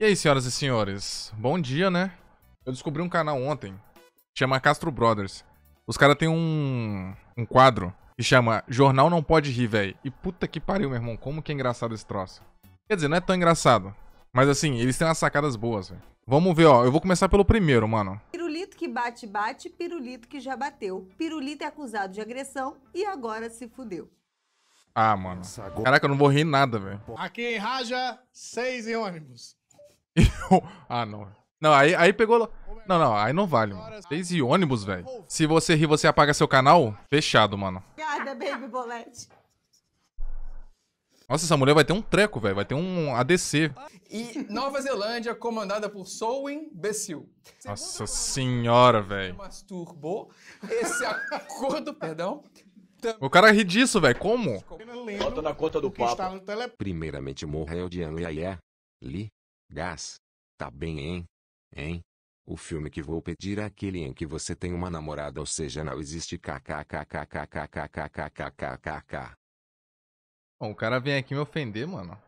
E aí, senhoras e senhores, bom dia, né? Eu descobri um canal ontem, chama Castro Brothers. Os caras têm um, um quadro que chama Jornal Não Pode Rir, velho. E puta que pariu, meu irmão, como que é engraçado esse troço. Quer dizer, não é tão engraçado, mas assim, eles têm umas sacadas boas, velho. Vamos ver, ó, eu vou começar pelo primeiro, mano. Pirulito que bate, bate, pirulito que já bateu. Pirulito é acusado de agressão e agora se fudeu. Ah, mano. Caraca, eu não vou rir nada, velho. Aqui em Raja, seis em ônibus. Eu... Ah, não. Não, aí, aí pegou. Não, não, aí não vale, mano. Vocês e ônibus, velho. Se você rir, você apaga seu canal, fechado, mano. Obrigada, baby bolete. Nossa, essa mulher vai ter um treco, velho. Vai ter um ADC. E Nova Zelândia, comandada por Sowen Becil. Nossa senhora, velho. Masturbou esse acordo, perdão. O cara ri disso, velho. Como? Bota na conta do papo. Primeiramente morreu de Anliaia. Li. Gás. Tá bem, hein? Hein? O filme que vou pedir é aquele em que você tem uma namorada, ou seja, não existe kkkkkkkkkkkkkkkk. Bom, o cara vem aqui me ofender, mano. O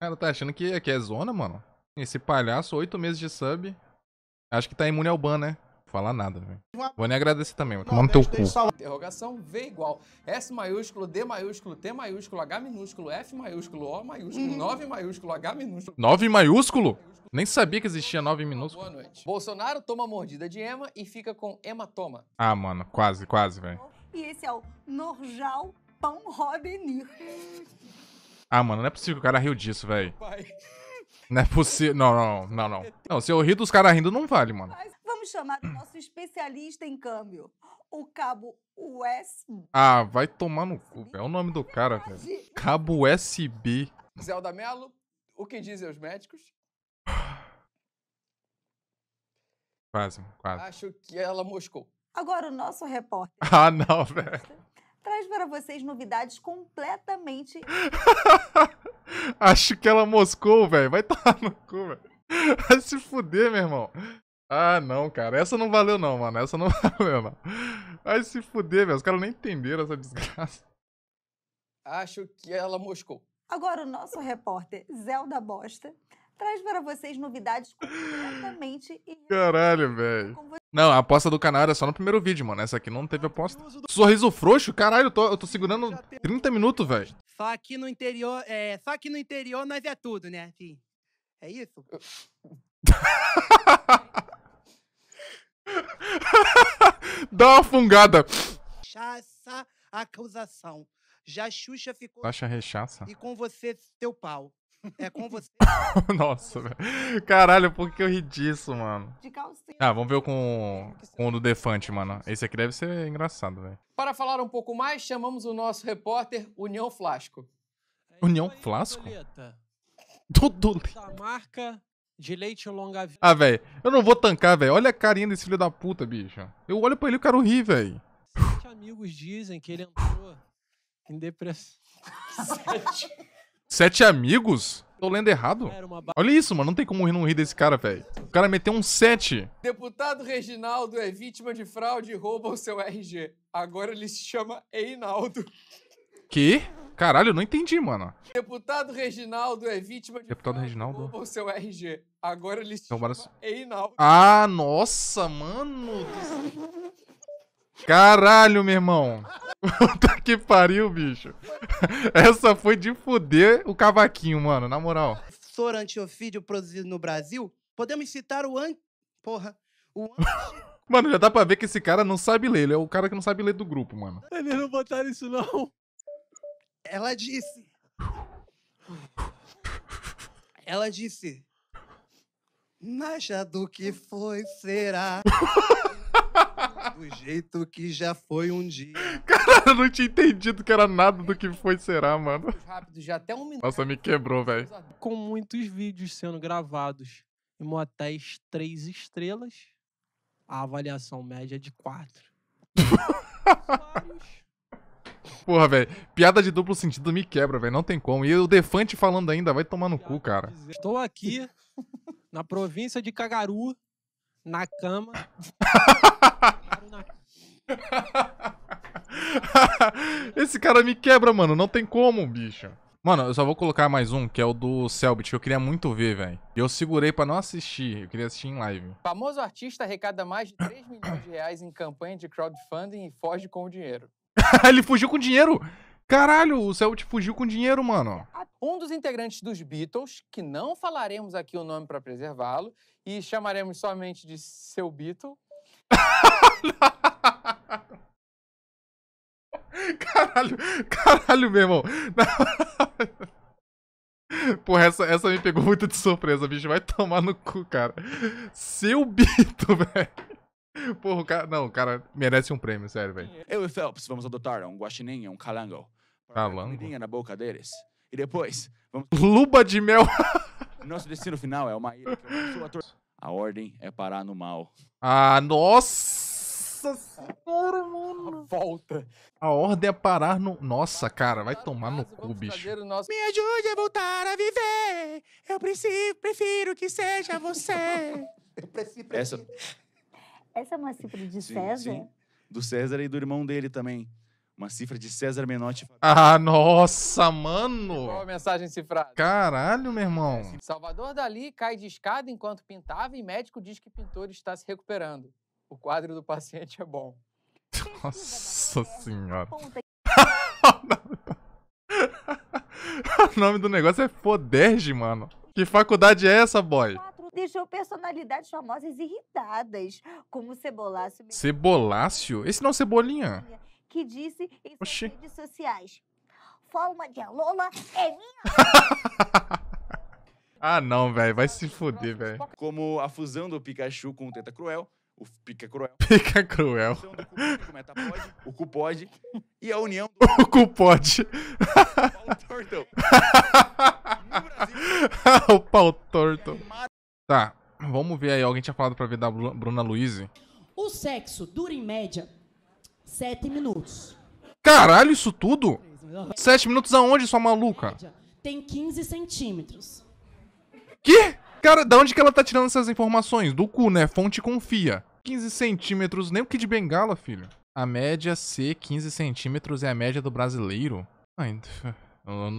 cara tá achando que aqui é zona, mano. Esse palhaço, oito meses de sub. Acho que tá imune ao ban, né? falar nada, velho. Vou nem agradecer também, mano. Toma no teu cu. Interrogação V igual S maiúsculo, D maiúsculo, T maiúsculo, H minúsculo, F maiúsculo, O maiúsculo, 9 uhum. maiúsculo, H minúsculo. 9 maiúsculo? Nem sabia que existia 9 minúsculo. Boa noite. Bolsonaro toma mordida de ema e fica com hematoma. Ah, mano, quase, quase, velho. E esse é o Norjal Pão Rodenir. Ah, mano, não é possível que o cara riu disso, velho. Não é possível. Não, não, não, não. Não, se eu rir dos caras rindo, não vale, mano. Vamos chamar o nosso especialista em câmbio, o cabo USB. Ah, vai tomar no cu, é o nome do cara, velho. Cabo USB. Zelda Melo, o que dizem os médicos? Quase, quase. Acho que ela moscou. Agora o nosso repórter. Ah, não, velho. Traz para vocês novidades completamente. Acho que ela moscou, velho. Vai tomar no cu, velho. Vai se fuder, meu irmão. Ah, não, cara. Essa não valeu, não, mano. Essa não valeu, não. Ai, se fuder, velho. Os caras nem entenderam essa desgraça. Acho que ela moscou. Agora, o nosso repórter, Zelda Bosta, traz para vocês novidades completamente. Caralho, velho. Não, a aposta do canal era só no primeiro vídeo, mano. Essa aqui não teve aposta. Sorriso frouxo? Caralho, eu tô, eu tô segurando 30 minutos, velho. Só aqui no interior, é, só aqui no interior nós é tudo, né, filho? É isso? Dá uma fungada. Rechaça a acusação. Já Xuxa ficou. Taxa rechaça. E com você, teu pau. É com você. Nossa, velho. Caralho, por que eu ri disso, mano? De calcinha. Ah, vamos ver com, com o do Defante, mano. Esse aqui deve ser engraçado, velho. Para falar um pouco mais, chamamos o nosso repórter União Flasco. É União aí, Flasco? Tudo. Da marca de leite longa vida. Ah, velho, eu não vou tancar, velho. Olha a carinha desse filho da puta, bicho. Eu olho pra ele e quero rir, velho. Sete amigos dizem que ele entrou em depressão. Sete. Sete amigos? Tô lendo errado? Olha isso, mano. Não tem como não rir desse cara, velho. O cara meteu um 7. Deputado Reginaldo é vítima de fraude e rouba o seu RG. Agora ele se chama Einaldo. Que? Caralho, eu não entendi, mano. Deputado Reginaldo é vítima de. Deputado Reginaldo? O seu RG. Agora ele se então, chama Ah, nossa, mano. Caralho, meu irmão. Puta que pariu, bicho. Essa foi de foder o cavaquinho, mano, na moral. Soro antiofídio produzido no Brasil, podemos citar o an... Porra. O an... Mano, já dá pra ver que esse cara não sabe ler. Ele é o cara que não sabe ler do grupo, mano. Eles não botaram isso, não. Ela disse. Ela disse. Mas já do que foi, será. do jeito que já foi um dia. Cara, eu não tinha entendido que era nada do que foi, será, mano. Rápido, já até um minuto. Nossa, me quebrou, velho. Com muitos vídeos sendo gravados em motéis três estrelas, a avaliação média é de quatro. Porra, velho. Piada de duplo sentido me quebra, velho. Não tem como. E o Defante falando ainda, vai tomar no cu, cara. Estou aqui na província de Cagaru, na cama. Esse cara me quebra, mano. Não tem como, bicho. Mano, eu só vou colocar mais um, que é o do Selbit, que eu queria muito ver, velho. Eu segurei para não assistir, eu queria assistir em live. O famoso artista arrecada mais de 3 milhões de reais em campanha de crowdfunding e foge com o dinheiro. ele fugiu com dinheiro. Caralho, o Celt fugiu com dinheiro, mano. Um dos integrantes dos Beatles, que não falaremos aqui o nome para preservá-lo, e chamaremos somente de seu Beatle. caralho, caralho, meu irmão. Porra, essa, essa me pegou muito de surpresa, bicho. Vai tomar no cu, cara. Seu Bito, velho. Porra, o cara. Não, o cara merece um prêmio, sério, velho. Eu e Phelps vamos adotar é um guaxinim e é um calango. Tá calango? na boca deles. E depois, vamos... Luba de mel! Nosso destino final é uma ilha A ordem é parar no mal. Ah, nossa senhora, mano. Volta. A ordem é parar no... Nossa, cara, vai tomar no cu, bicho. Nosso... Me ajude a voltar a viver. Eu prefiro que seja você. Eu prefiro... Essa... Essa é uma cifra de sim, César? Sim. Do César e do irmão dele também. Uma cifra de César Menotti. Ah, nossa, mano! Qual a mensagem cifrada? Caralho, meu irmão. Salvador Dali cai de escada enquanto pintava e médico diz que pintor está se recuperando. O quadro do paciente é bom. Nossa senhora. o nome do negócio é Foderge, mano. Que faculdade é essa, boy? deixou personalidades famosas irritadas, como Cebolácio. Cebolácio? Esse não é Cebolinha? Que disse em Oxi. redes sociais: Forma de Lola é minha. ah, não, velho. Vai se fuder, velho. Como a fusão do Pikachu com o Teta Cruel. O Pica Cruel. Pica Cruel. o Metapod, Cupod e a união do... O Cupod. o Pau Torto. o Pau Torto. Tá, vamos ver aí. Alguém tinha falado pra ver da Bruna Luiz. O sexo dura em média 7 minutos. Caralho, isso tudo? 7 minutos aonde, sua maluca? Tem 15 centímetros. Que? Cara, da onde que ela tá tirando essas informações? Do cu, né? Fonte confia. 15 centímetros, nem o que de bengala, filho. A média ser 15 centímetros é a média do brasileiro? Ai,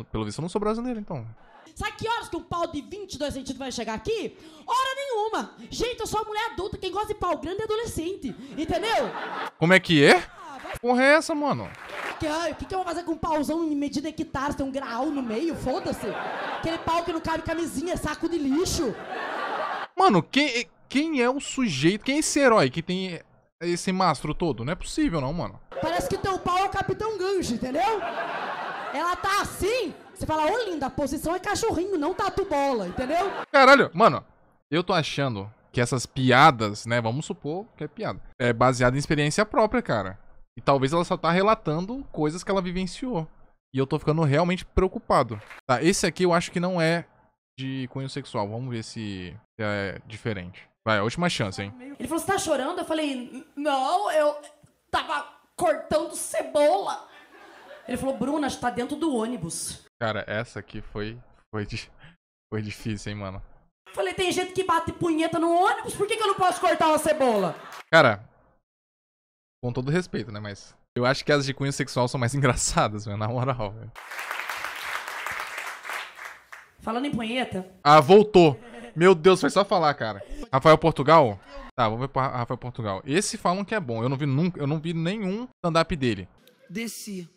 pelo visto eu não sou brasileiro, então. Sabe que horas que um pau de 22 centímetros vai chegar aqui? Hora nenhuma. Gente, eu sou uma mulher adulta. Quem gosta de pau grande é adolescente. Entendeu? Como é que é? Porra é essa, mano? O que, que eu vou fazer com um pauzão em medida hectare? Tá? Tem um graal no meio? Foda-se. Aquele pau que não cabe camisinha, saco de lixo. Mano, quem, quem é o sujeito? Quem é esse herói que tem esse mastro todo? Não é possível, não, mano. Parece que teu pau é o Capitão Gancho, entendeu? Ela tá assim, você fala, ô linda, a posição é cachorrinho, não tatu bola, entendeu? Caralho, mano, eu tô achando que essas piadas, né? Vamos supor que é piada. É baseada em experiência própria, cara. E talvez ela só tá relatando coisas que ela vivenciou. E eu tô ficando realmente preocupado. Tá, esse aqui eu acho que não é de cunho sexual. Vamos ver se é diferente. Vai, última chance, hein? Ele falou, você tá chorando? Eu falei, não, eu tava cortando cebola. Ele falou, Bruna, tá dentro do ônibus. Cara, essa aqui foi, foi, foi difícil, hein, mano. Falei, tem gente que bate punheta no ônibus, por que, que eu não posso cortar uma cebola? Cara, com todo respeito, né, mas eu acho que as de cunho sexual são mais engraçadas, velho, na moral, velho. Falando em punheta... Ah, voltou. Meu Deus, foi só falar, cara. Rafael Portugal? Tá, vamos ver pro Rafael Portugal. Esse falam que é bom, eu não vi nunca, eu não vi nenhum stand-up dele. Desci.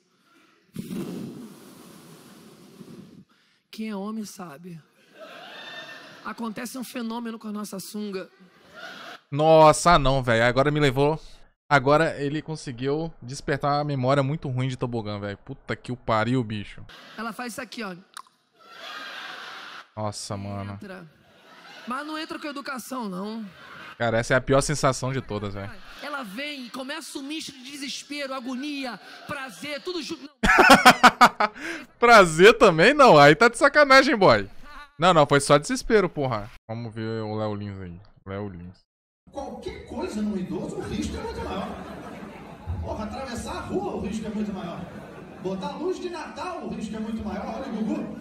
Quem é homem sabe. Acontece um fenômeno com a nossa sunga. Nossa, não, velho. Agora me levou. Agora ele conseguiu despertar uma memória muito ruim de tobogã, velho. Puta que o pariu, bicho. Ela faz isso aqui, ó. Nossa, mano. Mas não entra com educação, não. Cara, essa é a pior sensação de todas, velho. Ela vem e começa um misto de desespero, agonia, prazer, tudo junto. prazer também não, aí tá de sacanagem, boy. Não, não, foi só desespero, porra. Vamos ver o Léo Lins aí. Léo Lins. Qualquer coisa no idoso, o risco é muito maior. Porra, atravessar a rua, o risco é muito maior. Botar luz de Natal, o risco é muito maior. Olha o Gugu.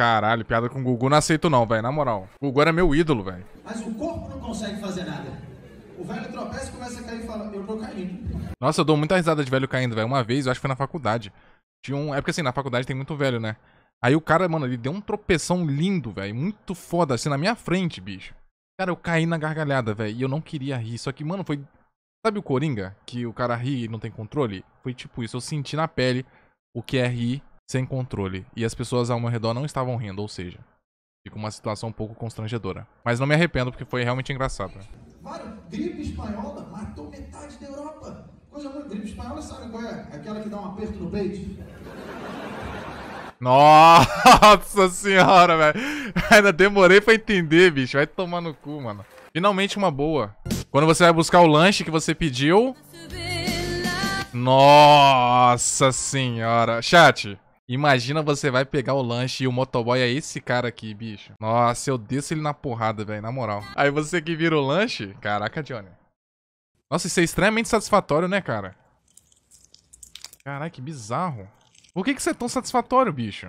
Caralho, piada com o Gugu não aceito não, velho, na moral. O Gugu era meu ídolo, velho. Mas o corpo não consegue fazer nada. O velho tropeça e começa a cair e fala, eu tô caindo. Nossa, eu dou muita risada de velho caindo, velho. Uma vez, eu acho que foi na faculdade. Tinha um... É porque assim, na faculdade tem muito velho, né? Aí o cara, mano, ele deu um tropeção lindo, velho. Muito foda, assim, na minha frente, bicho. Cara, eu caí na gargalhada, velho. E eu não queria rir. Só que, mano, foi. Sabe o Coringa? Que o cara ri e não tem controle? Foi tipo isso. Eu senti na pele o que é rir sem controle, e as pessoas ao meu redor não estavam rindo, ou seja, fica uma situação um pouco constrangedora. Mas não me arrependo, porque foi realmente engraçado. Várias gripe espanhola matou metade da Europa. Coisa muito gripe espanhola, sabe qual é? Aquela que dá um aperto no peito. Nossa senhora, velho. Ainda demorei pra entender, bicho. Vai tomar no cu, mano. Finalmente uma boa. Quando você vai buscar o lanche que você pediu... Nossa senhora. Chat, Imagina você vai pegar o lanche e o motoboy é esse cara aqui, bicho. Nossa, eu desço ele na porrada, velho, na moral. Aí você que vira o lanche... Caraca, Johnny. Nossa, isso é extremamente satisfatório, né, cara? Caraca, que bizarro. Por que que você é tão satisfatório, bicho?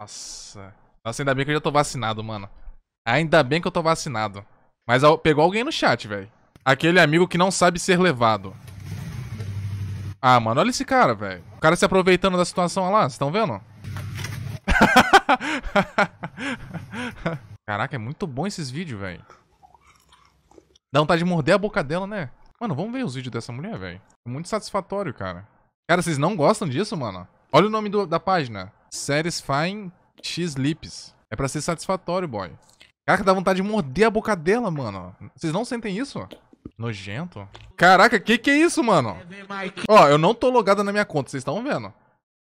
Nossa. Nossa, ainda bem que eu já tô vacinado, mano. Ainda bem que eu tô vacinado. Mas pegou alguém no chat, velho. Aquele amigo que não sabe ser levado. Ah, mano, olha esse cara, velho. O cara se aproveitando da situação olha lá, vocês estão vendo? Caraca, é muito bom esses vídeos, velho. Dá vontade de morder a boca dela, né? Mano, vamos ver os vídeos dessa mulher, velho. É muito satisfatório, cara. Cara, vocês não gostam disso, mano? Olha o nome do, da página. Satisfying X-Lips. É pra ser satisfatório, boy. Caraca, dá vontade de morder a boca dela, mano. Vocês não sentem isso? Nojento? Caraca, que que é isso, mano? Ó, eu não tô logado na minha conta, vocês estão vendo?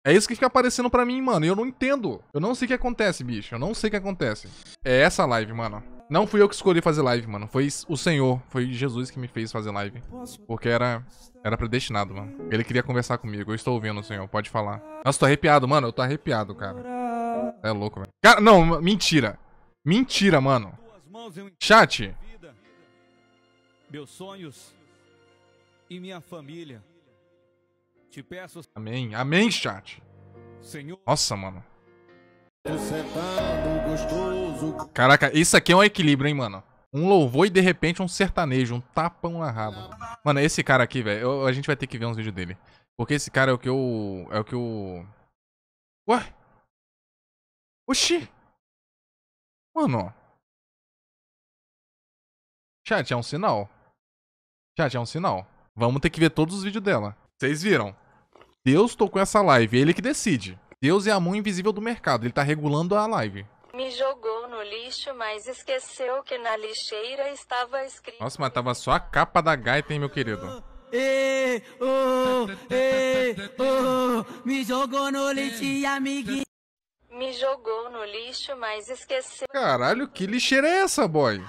É isso que fica aparecendo pra mim, mano, e eu não entendo. Eu não sei o que acontece, bicho, eu não sei o que acontece. É essa live, mano. Não fui eu que escolhi fazer live, mano. Foi o Senhor, foi Jesus que me fez fazer live. Porque era era predestinado, mano. Ele queria conversar comigo. Eu estou ouvindo, Senhor, pode falar. Nossa, tô arrepiado, mano. Eu tô arrepiado, cara. É louco, velho. Cara, não, mentira. Mentira, mano. Chat, meus sonhos e minha família. Te peço. Amém. Amém, chat. Senhor. Nossa, mano. Caraca, isso aqui é um equilíbrio, hein, mano. Um louvor e de repente um sertanejo, um tapão na raba. Mano, esse cara aqui, velho, a gente vai ter que ver uns vídeos dele. Porque esse cara é o que eu. É o que eu. Ué? Oxi! Mano. Chat, é um sinal. Já, já é um sinal. Vamos ter que ver todos os vídeos dela. Vocês viram? Deus tocou essa live, ele que decide. Deus é a mão invisível do mercado, ele tá regulando a live. Me jogou no lixo, mas esqueceu que na lixeira estava escrito. Nossa, mas tava só a capa da gaita, hein, meu querido. Ei, oh, ei, oh, me jogou no lixo, amiguinho. Me jogou no lixo, mas esqueceu. Caralho, que lixeira é essa, boy?